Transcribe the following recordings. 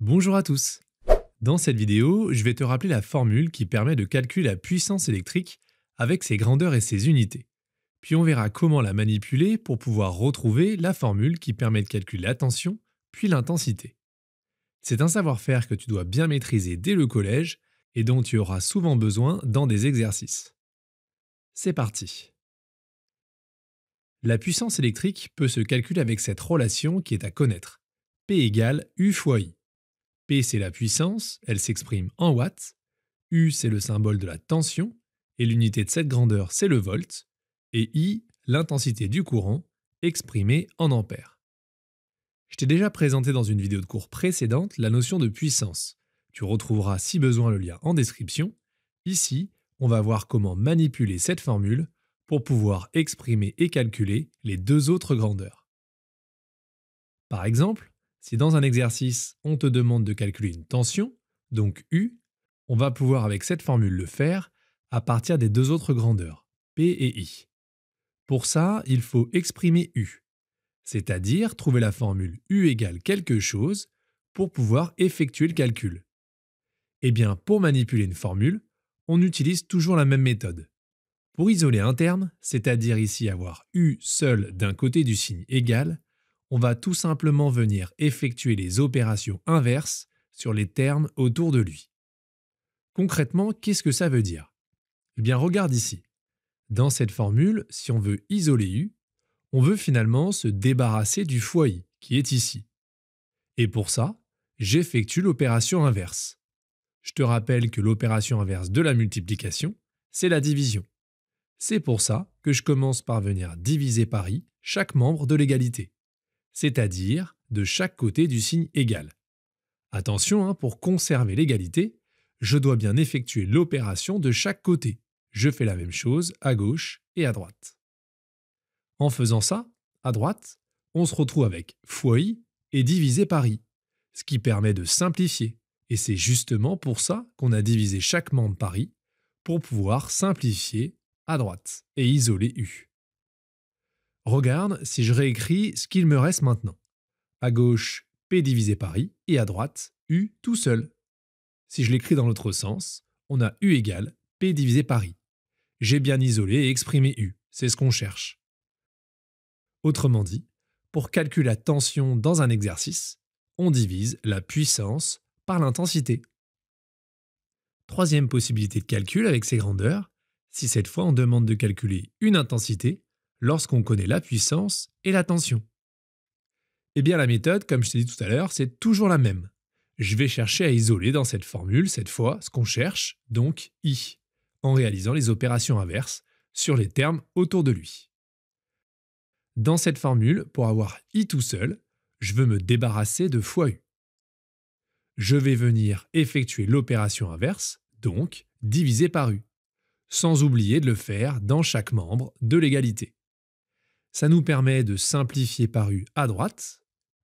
Bonjour à tous Dans cette vidéo, je vais te rappeler la formule qui permet de calculer la puissance électrique avec ses grandeurs et ses unités. Puis on verra comment la manipuler pour pouvoir retrouver la formule qui permet de calculer la tension puis l'intensité. C'est un savoir-faire que tu dois bien maîtriser dès le collège et dont tu auras souvent besoin dans des exercices. C'est parti La puissance électrique peut se calculer avec cette relation qui est à connaître, P égale U fois I. P, c'est la puissance, elle s'exprime en watts. U, c'est le symbole de la tension, et l'unité de cette grandeur, c'est le volt. Et I, l'intensité du courant, exprimée en ampères. Je t'ai déjà présenté dans une vidéo de cours précédente la notion de puissance. Tu retrouveras si besoin le lien en description. Ici, on va voir comment manipuler cette formule pour pouvoir exprimer et calculer les deux autres grandeurs. Par exemple, si dans un exercice, on te demande de calculer une tension, donc U, on va pouvoir avec cette formule le faire à partir des deux autres grandeurs, P et I. Pour ça, il faut exprimer U, c'est-à-dire trouver la formule U égale quelque chose pour pouvoir effectuer le calcul. Eh bien, pour manipuler une formule, on utilise toujours la même méthode. Pour isoler un terme, c'est-à-dire ici avoir U seul d'un côté du signe égal, on va tout simplement venir effectuer les opérations inverses sur les termes autour de lui. Concrètement, qu'est-ce que ça veut dire Eh bien, regarde ici. Dans cette formule, si on veut isoler U, on veut finalement se débarrasser du fois qui est ici. Et pour ça, j'effectue l'opération inverse. Je te rappelle que l'opération inverse de la multiplication, c'est la division. C'est pour ça que je commence par venir diviser par i chaque membre de l'égalité c'est-à-dire de chaque côté du signe égal. Attention, hein, pour conserver l'égalité, je dois bien effectuer l'opération de chaque côté. Je fais la même chose à gauche et à droite. En faisant ça, à droite, on se retrouve avec fois i et divisé par i, ce qui permet de simplifier. Et c'est justement pour ça qu'on a divisé chaque membre par i, pour pouvoir simplifier à droite et isoler u. Regarde si je réécris ce qu'il me reste maintenant. À gauche, P divisé par I et à droite, U tout seul. Si je l'écris dans l'autre sens, on a U égale P divisé par I. J'ai bien isolé et exprimé U, c'est ce qu'on cherche. Autrement dit, pour calculer la tension dans un exercice, on divise la puissance par l'intensité. Troisième possibilité de calcul avec ces grandeurs, si cette fois on demande de calculer une intensité lorsqu'on connaît la puissance et la tension Eh bien la méthode, comme je t'ai dit tout à l'heure, c'est toujours la même. Je vais chercher à isoler dans cette formule, cette fois, ce qu'on cherche, donc I, en réalisant les opérations inverses sur les termes autour de lui. Dans cette formule, pour avoir I tout seul, je veux me débarrasser de fois U. Je vais venir effectuer l'opération inverse, donc diviser par U, sans oublier de le faire dans chaque membre de l'égalité. Ça nous permet de simplifier par U à droite,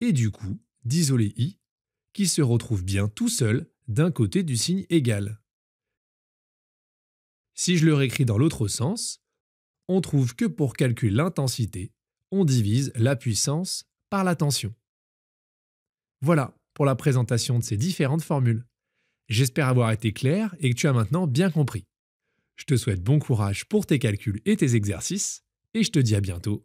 et du coup d'isoler I, qui se retrouve bien tout seul d'un côté du signe égal. Si je le réécris dans l'autre sens, on trouve que pour calculer l'intensité, on divise la puissance par la tension. Voilà pour la présentation de ces différentes formules. J'espère avoir été clair et que tu as maintenant bien compris. Je te souhaite bon courage pour tes calculs et tes exercices, et je te dis à bientôt